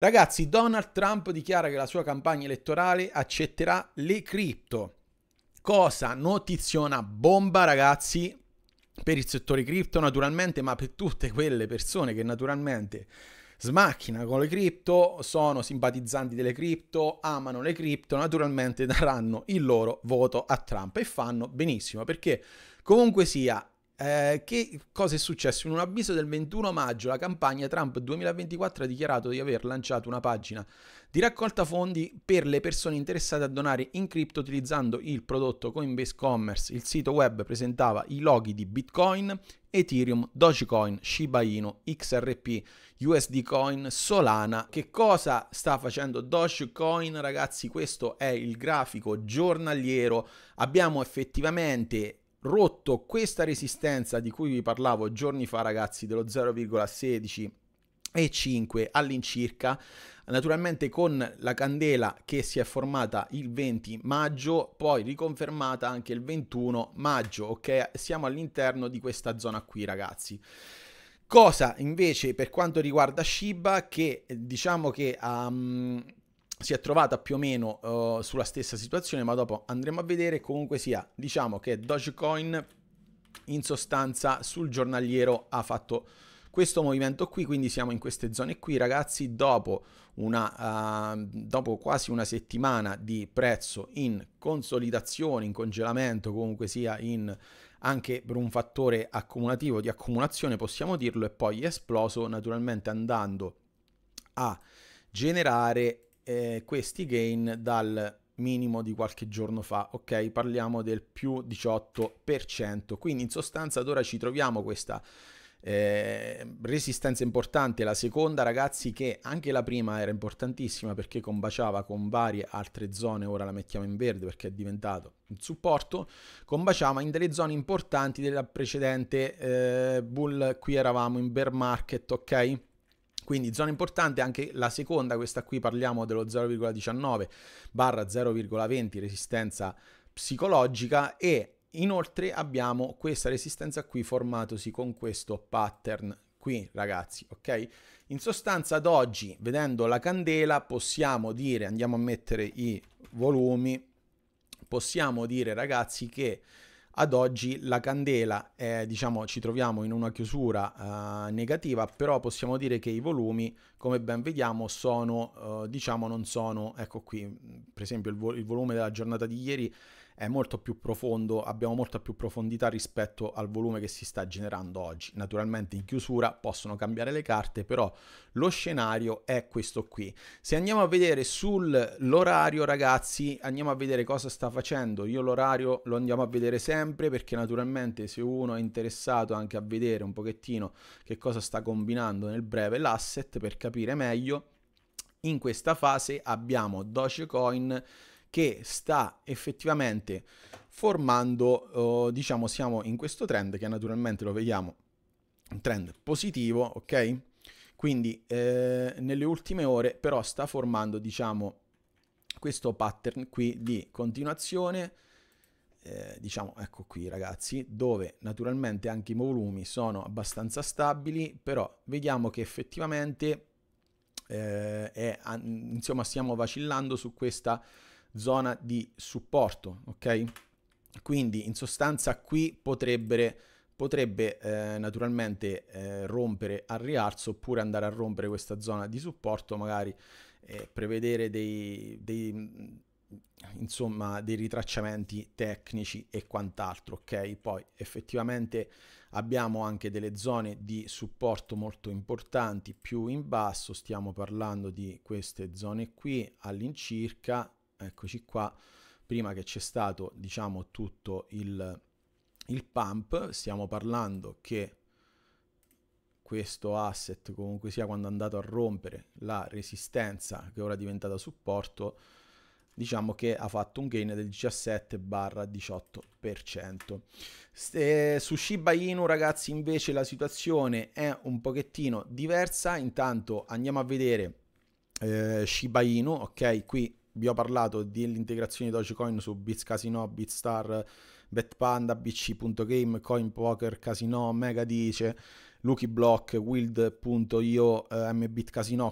Ragazzi, Donald Trump dichiara che la sua campagna elettorale accetterà le cripto. Cosa notiziona bomba, ragazzi, per il settore cripto naturalmente, ma per tutte quelle persone che naturalmente smacchina con le cripto, sono simpatizzanti delle cripto, amano le cripto, naturalmente daranno il loro voto a Trump e fanno benissimo perché comunque sia eh, che cosa è successo? In un avviso del 21 maggio, la campagna Trump 2024 ha dichiarato di aver lanciato una pagina di raccolta fondi per le persone interessate a donare in cripto utilizzando il prodotto Coinbase Commerce. Il sito web presentava i loghi di Bitcoin, Ethereum, Dogecoin, Shiba Inu, XRP, USD Coin, Solana. Che cosa sta facendo Dogecoin? Ragazzi, questo è il grafico giornaliero. Abbiamo effettivamente rotto questa resistenza di cui vi parlavo giorni fa ragazzi dello 0,16 e 5 all'incirca naturalmente con la candela che si è formata il 20 maggio poi riconfermata anche il 21 maggio ok siamo all'interno di questa zona qui ragazzi Cosa invece per quanto riguarda Shiba che eh, diciamo che um, si è trovata più o meno uh, sulla stessa situazione, ma dopo andremo a vedere. Comunque sia, diciamo che Dogecoin in sostanza sul giornaliero ha fatto questo movimento qui, quindi siamo in queste zone qui ragazzi, dopo, una, uh, dopo quasi una settimana di prezzo in consolidazione, in congelamento, comunque sia in anche per un fattore accumulativo di accumulazione possiamo dirlo e poi esploso naturalmente andando a generare eh, questi gain dal minimo di qualche giorno fa, ok? Parliamo del più 18%, quindi in sostanza ad ora ci troviamo questa eh, resistenza importante, la seconda ragazzi che anche la prima era importantissima perché combaciava con varie altre zone, ora la mettiamo in verde perché è diventato un supporto, combaciava in delle zone importanti della precedente eh, bull, qui eravamo in bear market, ok? Quindi zona importante anche la seconda, questa qui parliamo dello 0,19 barra 0,20 resistenza psicologica e inoltre abbiamo questa resistenza qui formatosi con questo pattern qui ragazzi, ok? In sostanza ad oggi, vedendo la candela, possiamo dire, andiamo a mettere i volumi, possiamo dire ragazzi che ad oggi la candela, è, diciamo, ci troviamo in una chiusura eh, negativa, però possiamo dire che i volumi, come ben vediamo, sono, eh, diciamo, non sono, ecco qui, per esempio il, vo- il volume della giornata di ieri è molto più profondo, abbiamo molta più profondità rispetto al volume che si sta generando oggi. Naturalmente in chiusura possono cambiare le carte, però lo scenario è questo qui. Se andiamo a vedere sull'orario, ragazzi, andiamo a vedere cosa sta facendo. Io l'orario lo andiamo a vedere sempre perché naturalmente se uno è interessato anche a vedere un pochettino che cosa sta combinando nel breve l'asset per capire meglio in questa fase abbiamo Dogecoin che sta effettivamente formando, eh, diciamo siamo in questo trend che naturalmente lo vediamo, un trend positivo, ok? Quindi eh, nelle ultime ore però sta formando, diciamo, questo pattern qui di continuazione, eh, diciamo, ecco qui ragazzi, dove naturalmente anche i volumi sono abbastanza stabili, però vediamo che effettivamente eh, è, insomma, stiamo vacillando su questa zona di supporto, ok? Quindi in sostanza qui potrebbe, potrebbe eh, naturalmente eh, rompere al rialzo oppure andare a rompere questa zona di supporto, magari eh, prevedere dei, dei, mm, insomma, dei ritracciamenti tecnici e quant'altro, ok? Poi effettivamente abbiamo anche delle zone di supporto molto importanti più in basso, stiamo parlando di queste zone qui all'incirca eccoci qua, prima che c'è stato diciamo tutto il, il pump, stiamo parlando che questo asset comunque sia quando è andato a rompere la resistenza che ora è diventata supporto diciamo che ha fatto un gain del 17-18%. su Shiba Inu ragazzi invece la situazione è un pochettino diversa, intanto andiamo a vedere eh, Shiba Inu, ok qui vi ho parlato dell'integrazione di Dogecoin su Bits Casino, Bitstar, Betpanda, BC.game, CoinPoker, Casino, Mega Dice, Lucky Block, Wild.io, eh, Mbit Casino.